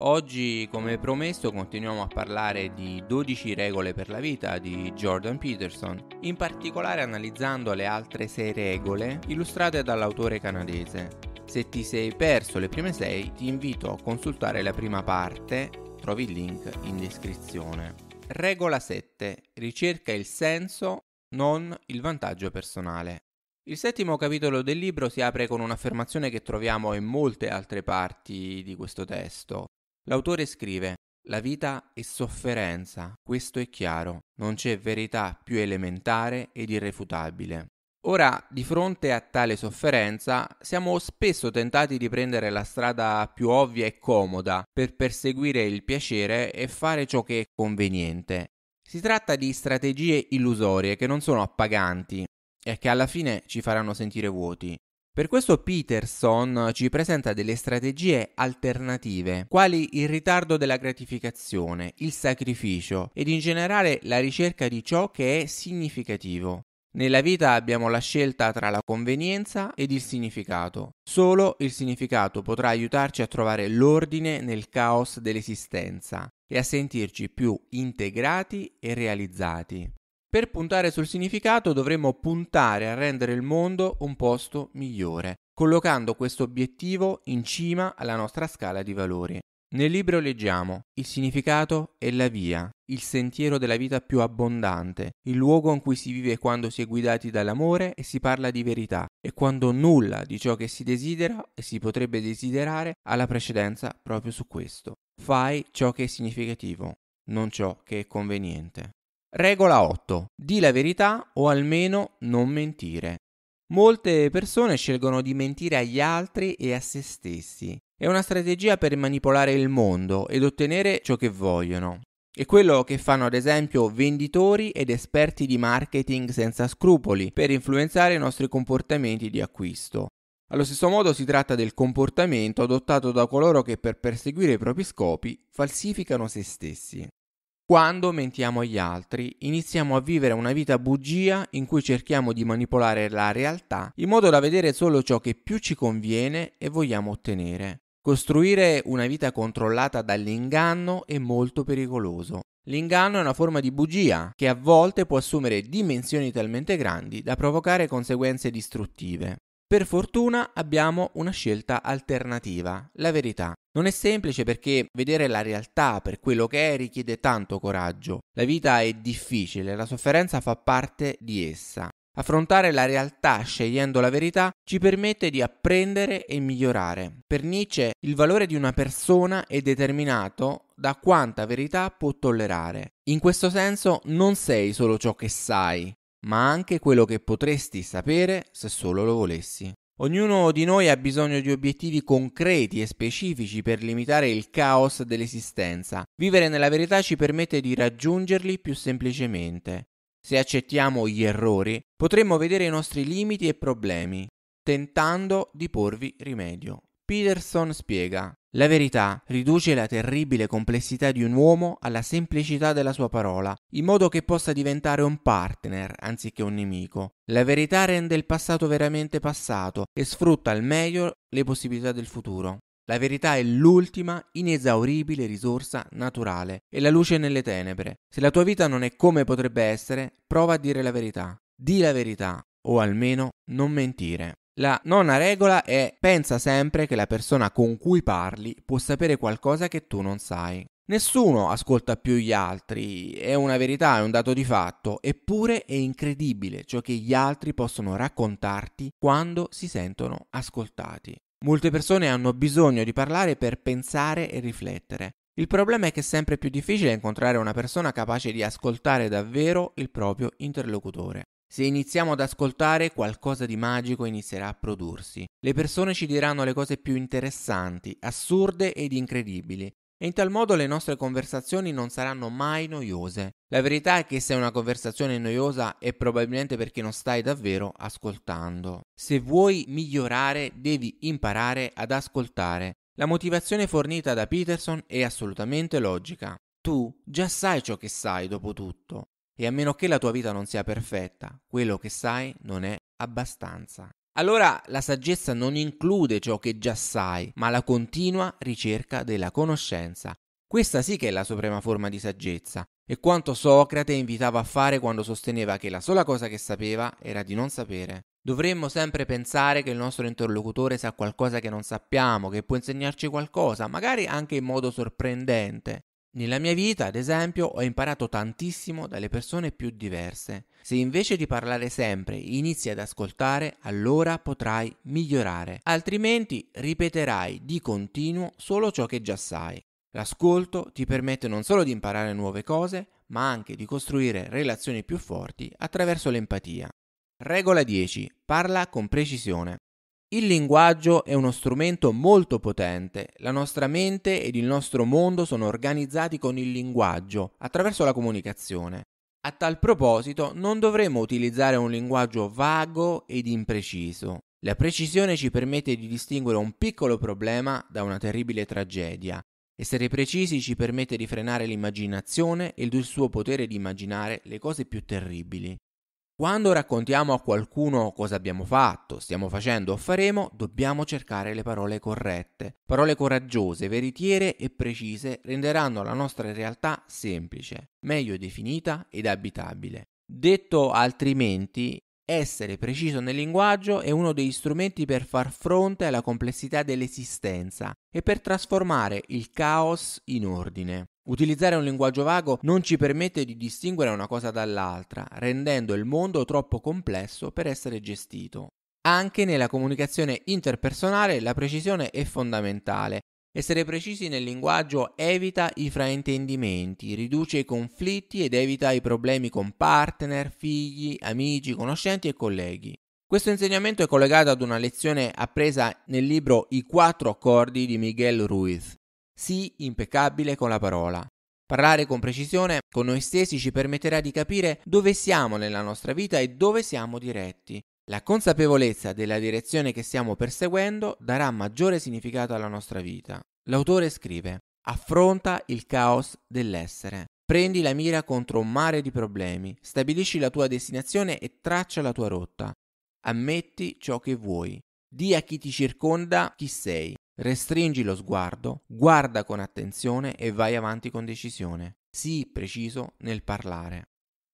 Oggi, come promesso, continuiamo a parlare di 12 regole per la vita di Jordan Peterson, in particolare analizzando le altre 6 regole illustrate dall'autore canadese. Se ti sei perso le prime 6, ti invito a consultare la prima parte, trovi il link in descrizione. Regola 7. Ricerca il senso, non il vantaggio personale. Il settimo capitolo del libro si apre con un'affermazione che troviamo in molte altre parti di questo testo. L'autore scrive la vita è sofferenza, questo è chiaro, non c'è verità più elementare ed irrefutabile. Ora, di fronte a tale sofferenza, siamo spesso tentati di prendere la strada più ovvia e comoda per perseguire il piacere e fare ciò che è conveniente. Si tratta di strategie illusorie che non sono appaganti e che alla fine ci faranno sentire vuoti. Per questo Peterson ci presenta delle strategie alternative, quali il ritardo della gratificazione, il sacrificio ed in generale la ricerca di ciò che è significativo. Nella vita abbiamo la scelta tra la convenienza ed il significato. Solo il significato potrà aiutarci a trovare l'ordine nel caos dell'esistenza e a sentirci più integrati e realizzati. Per puntare sul significato dovremmo puntare a rendere il mondo un posto migliore, collocando questo obiettivo in cima alla nostra scala di valori. Nel libro leggiamo Il significato è la via, il sentiero della vita più abbondante, il luogo in cui si vive quando si è guidati dall'amore e si parla di verità, e quando nulla di ciò che si desidera e si potrebbe desiderare ha la precedenza proprio su questo. Fai ciò che è significativo, non ciò che è conveniente. Regola 8. Di la verità o almeno non mentire. Molte persone scelgono di mentire agli altri e a se stessi. È una strategia per manipolare il mondo ed ottenere ciò che vogliono. È quello che fanno ad esempio venditori ed esperti di marketing senza scrupoli per influenzare i nostri comportamenti di acquisto. Allo stesso modo si tratta del comportamento adottato da coloro che per perseguire i propri scopi falsificano se stessi. Quando mentiamo agli altri, iniziamo a vivere una vita bugia in cui cerchiamo di manipolare la realtà in modo da vedere solo ciò che più ci conviene e vogliamo ottenere. Costruire una vita controllata dall'inganno è molto pericoloso. L'inganno è una forma di bugia che a volte può assumere dimensioni talmente grandi da provocare conseguenze distruttive. Per fortuna abbiamo una scelta alternativa, la verità. Non è semplice perché vedere la realtà per quello che è richiede tanto coraggio. La vita è difficile, la sofferenza fa parte di essa. Affrontare la realtà scegliendo la verità ci permette di apprendere e migliorare. Per Nietzsche il valore di una persona è determinato da quanta verità può tollerare. In questo senso non sei solo ciò che sai, ma anche quello che potresti sapere se solo lo volessi. Ognuno di noi ha bisogno di obiettivi concreti e specifici per limitare il caos dell'esistenza. Vivere nella verità ci permette di raggiungerli più semplicemente. Se accettiamo gli errori, potremmo vedere i nostri limiti e problemi, tentando di porvi rimedio. Peterson spiega, la verità riduce la terribile complessità di un uomo alla semplicità della sua parola, in modo che possa diventare un partner anziché un nemico. La verità rende il passato veramente passato e sfrutta al meglio le possibilità del futuro. La verità è l'ultima, inesauribile risorsa naturale, e la luce nelle tenebre. Se la tua vita non è come potrebbe essere, prova a dire la verità. Di la verità, o almeno non mentire. La nona regola è pensa sempre che la persona con cui parli può sapere qualcosa che tu non sai. Nessuno ascolta più gli altri, è una verità, è un dato di fatto, eppure è incredibile ciò che gli altri possono raccontarti quando si sentono ascoltati. Molte persone hanno bisogno di parlare per pensare e riflettere. Il problema è che è sempre più difficile incontrare una persona capace di ascoltare davvero il proprio interlocutore. Se iniziamo ad ascoltare, qualcosa di magico inizierà a prodursi. Le persone ci diranno le cose più interessanti, assurde ed incredibili. E in tal modo le nostre conversazioni non saranno mai noiose. La verità è che se una conversazione è noiosa è probabilmente perché non stai davvero ascoltando. Se vuoi migliorare devi imparare ad ascoltare. La motivazione fornita da Peterson è assolutamente logica. Tu già sai ciò che sai dopo tutto. E a meno che la tua vita non sia perfetta, quello che sai non è abbastanza. Allora la saggezza non include ciò che già sai, ma la continua ricerca della conoscenza. Questa sì che è la suprema forma di saggezza, e quanto Socrate invitava a fare quando sosteneva che la sola cosa che sapeva era di non sapere. Dovremmo sempre pensare che il nostro interlocutore sa qualcosa che non sappiamo, che può insegnarci qualcosa, magari anche in modo sorprendente. Nella mia vita, ad esempio, ho imparato tantissimo dalle persone più diverse. Se invece di parlare sempre inizi ad ascoltare, allora potrai migliorare, altrimenti ripeterai di continuo solo ciò che già sai. L'ascolto ti permette non solo di imparare nuove cose, ma anche di costruire relazioni più forti attraverso l'empatia. Regola 10. Parla con precisione. Il linguaggio è uno strumento molto potente. La nostra mente ed il nostro mondo sono organizzati con il linguaggio, attraverso la comunicazione. A tal proposito, non dovremmo utilizzare un linguaggio vago ed impreciso. La precisione ci permette di distinguere un piccolo problema da una terribile tragedia. Essere precisi ci permette di frenare l'immaginazione e il suo potere di immaginare le cose più terribili. Quando raccontiamo a qualcuno cosa abbiamo fatto, stiamo facendo o faremo, dobbiamo cercare le parole corrette. Parole coraggiose, veritiere e precise renderanno la nostra realtà semplice, meglio definita ed abitabile. Detto altrimenti, essere preciso nel linguaggio è uno degli strumenti per far fronte alla complessità dell'esistenza e per trasformare il caos in ordine. Utilizzare un linguaggio vago non ci permette di distinguere una cosa dall'altra, rendendo il mondo troppo complesso per essere gestito. Anche nella comunicazione interpersonale la precisione è fondamentale. Essere precisi nel linguaggio evita i fraintendimenti, riduce i conflitti ed evita i problemi con partner, figli, amici, conoscenti e colleghi. Questo insegnamento è collegato ad una lezione appresa nel libro I quattro accordi di Miguel Ruiz. Sii impeccabile con la parola. Parlare con precisione con noi stessi ci permetterà di capire dove siamo nella nostra vita e dove siamo diretti. La consapevolezza della direzione che stiamo perseguendo darà maggiore significato alla nostra vita. L'autore scrive: Affronta il caos dell'essere. Prendi la mira contro un mare di problemi, stabilisci la tua destinazione e traccia la tua rotta. Ammetti ciò che vuoi. Di a chi ti circonda chi sei. Restringi lo sguardo, guarda con attenzione e vai avanti con decisione. Sii preciso nel parlare.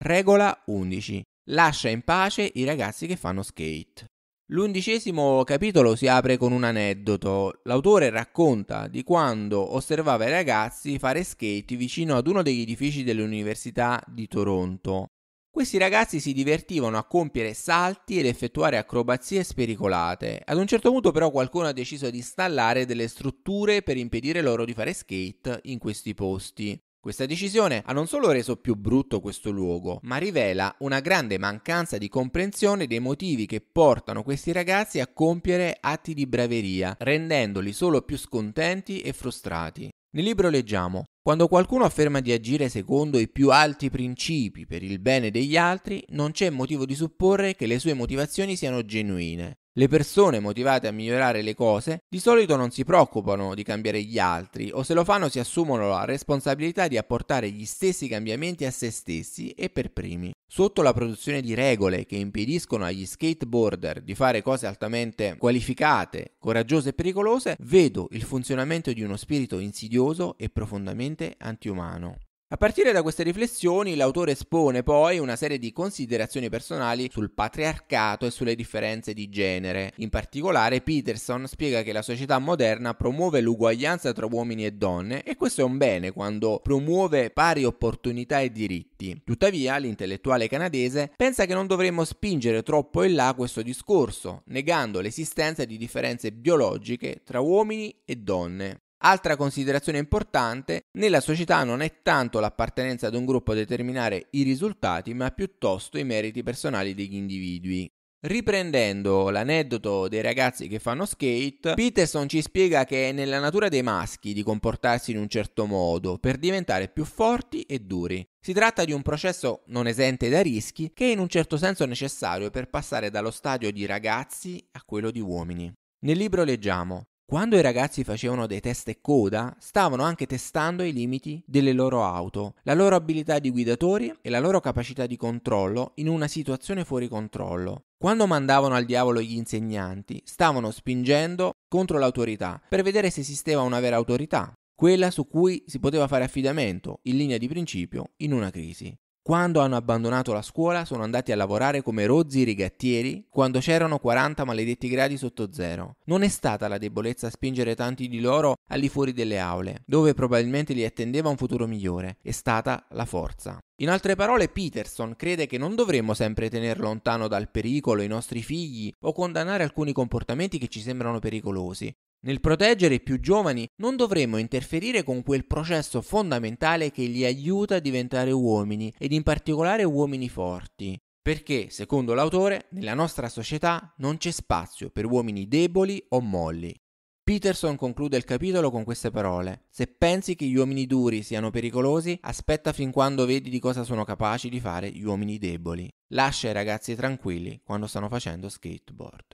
Regola 11. Lascia in pace i ragazzi che fanno skate. L'undicesimo capitolo si apre con un aneddoto. L'autore racconta di quando osservava i ragazzi fare skate vicino ad uno degli edifici dell'Università di Toronto. Questi ragazzi si divertivano a compiere salti ed effettuare acrobazie spericolate. Ad un certo punto però qualcuno ha deciso di installare delle strutture per impedire loro di fare skate in questi posti. Questa decisione ha non solo reso più brutto questo luogo, ma rivela una grande mancanza di comprensione dei motivi che portano questi ragazzi a compiere atti di braveria, rendendoli solo più scontenti e frustrati. Nel libro leggiamo, quando qualcuno afferma di agire secondo i più alti principi per il bene degli altri, non c'è motivo di supporre che le sue motivazioni siano genuine. Le persone motivate a migliorare le cose di solito non si preoccupano di cambiare gli altri o se lo fanno si assumono la responsabilità di apportare gli stessi cambiamenti a se stessi e per primi. Sotto la produzione di regole che impediscono agli skateboarder di fare cose altamente qualificate, coraggiose e pericolose, vedo il funzionamento di uno spirito insidioso e profondamente antiumano. A partire da queste riflessioni l'autore espone poi una serie di considerazioni personali sul patriarcato e sulle differenze di genere. In particolare Peterson spiega che la società moderna promuove l'uguaglianza tra uomini e donne e questo è un bene quando promuove pari opportunità e diritti. Tuttavia l'intellettuale canadese pensa che non dovremmo spingere troppo in là questo discorso, negando l'esistenza di differenze biologiche tra uomini e donne. Altra considerazione importante, nella società non è tanto l'appartenenza ad un gruppo a determinare i risultati, ma piuttosto i meriti personali degli individui. Riprendendo l'aneddoto dei ragazzi che fanno skate, Peterson ci spiega che è nella natura dei maschi di comportarsi in un certo modo per diventare più forti e duri. Si tratta di un processo non esente da rischi che è in un certo senso necessario per passare dallo stadio di ragazzi a quello di uomini. Nel libro leggiamo quando i ragazzi facevano dei test e coda, stavano anche testando i limiti delle loro auto, la loro abilità di guidatori e la loro capacità di controllo in una situazione fuori controllo. Quando mandavano al diavolo gli insegnanti, stavano spingendo contro l'autorità per vedere se esisteva una vera autorità, quella su cui si poteva fare affidamento, in linea di principio, in una crisi. Quando hanno abbandonato la scuola sono andati a lavorare come rozzi rigattieri quando c'erano 40 maledetti gradi sotto zero. Non è stata la debolezza a spingere tanti di loro al di fuori delle aule, dove probabilmente li attendeva un futuro migliore, è stata la forza. In altre parole, Peterson crede che non dovremmo sempre tenere lontano dal pericolo i nostri figli o condannare alcuni comportamenti che ci sembrano pericolosi, nel proteggere i più giovani non dovremmo interferire con quel processo fondamentale che li aiuta a diventare uomini ed in particolare uomini forti. Perché, secondo l'autore, nella nostra società non c'è spazio per uomini deboli o molli. Peterson conclude il capitolo con queste parole. Se pensi che gli uomini duri siano pericolosi, aspetta fin quando vedi di cosa sono capaci di fare gli uomini deboli. Lascia i ragazzi tranquilli quando stanno facendo skateboard.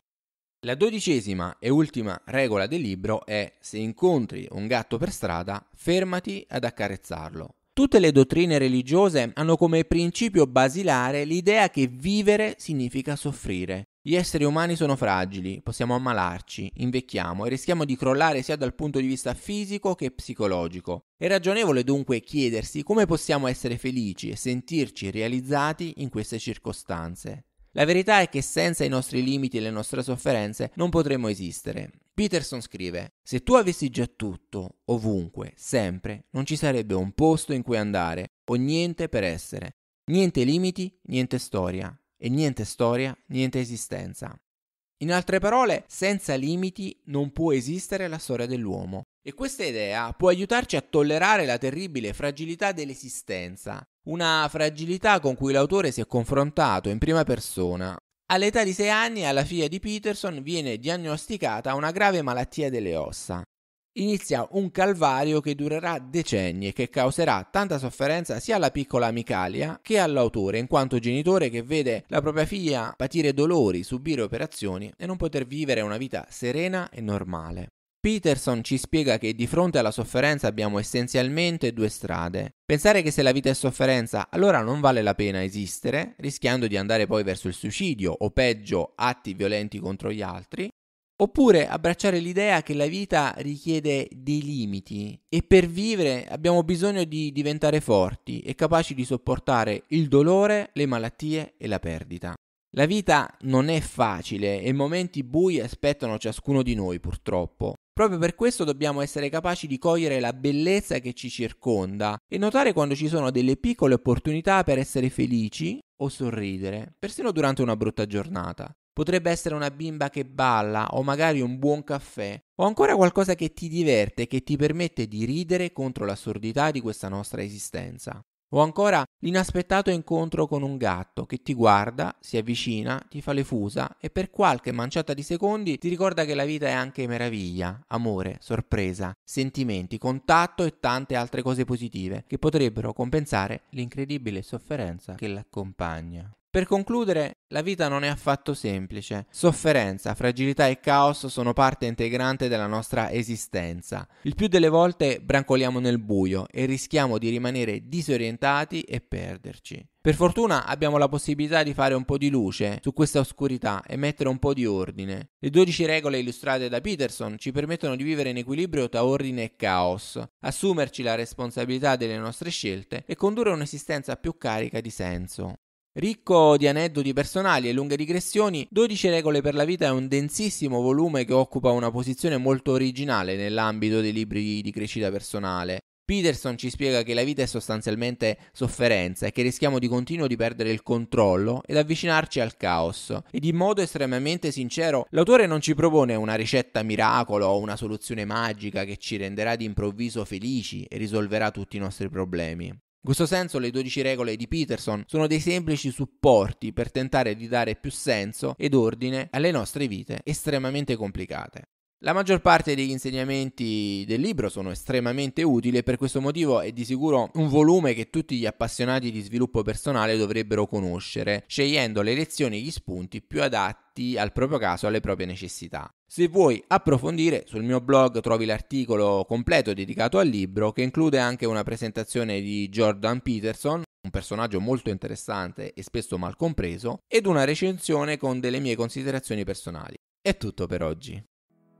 La dodicesima e ultima regola del libro è se incontri un gatto per strada, fermati ad accarezzarlo. Tutte le dottrine religiose hanno come principio basilare l'idea che vivere significa soffrire. Gli esseri umani sono fragili, possiamo ammalarci, invecchiamo e rischiamo di crollare sia dal punto di vista fisico che psicologico. È ragionevole dunque chiedersi come possiamo essere felici e sentirci realizzati in queste circostanze. La verità è che senza i nostri limiti e le nostre sofferenze non potremmo esistere. Peterson scrive, se tu avessi già tutto, ovunque, sempre, non ci sarebbe un posto in cui andare o niente per essere. Niente limiti, niente storia. E niente storia, niente esistenza. In altre parole, senza limiti non può esistere la storia dell'uomo. E questa idea può aiutarci a tollerare la terribile fragilità dell'esistenza una fragilità con cui l'autore si è confrontato in prima persona. All'età di 6 anni alla figlia di Peterson viene diagnosticata una grave malattia delle ossa. Inizia un calvario che durerà decenni e che causerà tanta sofferenza sia alla piccola Amicalia che all'autore, in quanto genitore che vede la propria figlia patire dolori, subire operazioni e non poter vivere una vita serena e normale. Peterson ci spiega che di fronte alla sofferenza abbiamo essenzialmente due strade. Pensare che se la vita è sofferenza, allora non vale la pena esistere, rischiando di andare poi verso il suicidio o peggio atti violenti contro gli altri, oppure abbracciare l'idea che la vita richiede dei limiti e per vivere abbiamo bisogno di diventare forti e capaci di sopportare il dolore, le malattie e la perdita. La vita non è facile e momenti bui aspettano ciascuno di noi purtroppo. Proprio per questo dobbiamo essere capaci di cogliere la bellezza che ci circonda e notare quando ci sono delle piccole opportunità per essere felici o sorridere, persino durante una brutta giornata. Potrebbe essere una bimba che balla o magari un buon caffè o ancora qualcosa che ti diverte e che ti permette di ridere contro l'assurdità di questa nostra esistenza. O ancora l'inaspettato incontro con un gatto che ti guarda, si avvicina, ti fa le fusa e per qualche manciata di secondi ti ricorda che la vita è anche meraviglia, amore, sorpresa, sentimenti, contatto e tante altre cose positive che potrebbero compensare l'incredibile sofferenza che l'accompagna. Per concludere, la vita non è affatto semplice. Sofferenza, fragilità e caos sono parte integrante della nostra esistenza. Il più delle volte brancoliamo nel buio e rischiamo di rimanere disorientati e perderci. Per fortuna abbiamo la possibilità di fare un po' di luce su questa oscurità e mettere un po' di ordine. Le 12 regole illustrate da Peterson ci permettono di vivere in equilibrio tra ordine e caos, assumerci la responsabilità delle nostre scelte e condurre un'esistenza più carica di senso. Ricco di aneddoti personali e lunghe digressioni, 12 regole per la vita è un densissimo volume che occupa una posizione molto originale nell'ambito dei libri di crescita personale. Peterson ci spiega che la vita è sostanzialmente sofferenza e che rischiamo di continuo di perdere il controllo ed avvicinarci al caos. Ed in modo estremamente sincero, l'autore non ci propone una ricetta miracolo o una soluzione magica che ci renderà di improvviso felici e risolverà tutti i nostri problemi. In questo senso le 12 regole di Peterson sono dei semplici supporti per tentare di dare più senso ed ordine alle nostre vite estremamente complicate. La maggior parte degli insegnamenti del libro sono estremamente utili e per questo motivo è di sicuro un volume che tutti gli appassionati di sviluppo personale dovrebbero conoscere, scegliendo le lezioni e gli spunti più adatti al proprio caso e alle proprie necessità. Se vuoi approfondire, sul mio blog trovi l'articolo completo dedicato al libro che include anche una presentazione di Jordan Peterson, un personaggio molto interessante e spesso mal compreso, ed una recensione con delle mie considerazioni personali. È tutto per oggi.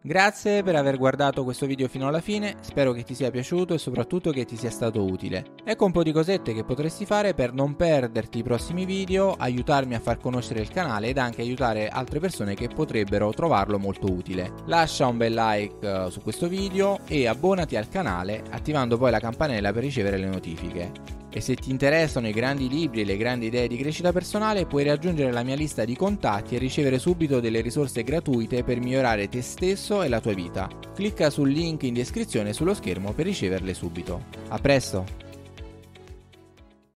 Grazie per aver guardato questo video fino alla fine, spero che ti sia piaciuto e soprattutto che ti sia stato utile. Ecco un po' di cosette che potresti fare per non perderti i prossimi video, aiutarmi a far conoscere il canale ed anche aiutare altre persone che potrebbero trovarlo molto utile. Lascia un bel like eh, su questo video e abbonati al canale attivando poi la campanella per ricevere le notifiche. E se ti interessano i grandi libri e le grandi idee di crescita personale, puoi raggiungere la mia lista di contatti e ricevere subito delle risorse gratuite per migliorare te stesso e la tua vita. Clicca sul link in descrizione sullo schermo per riceverle subito. A presto!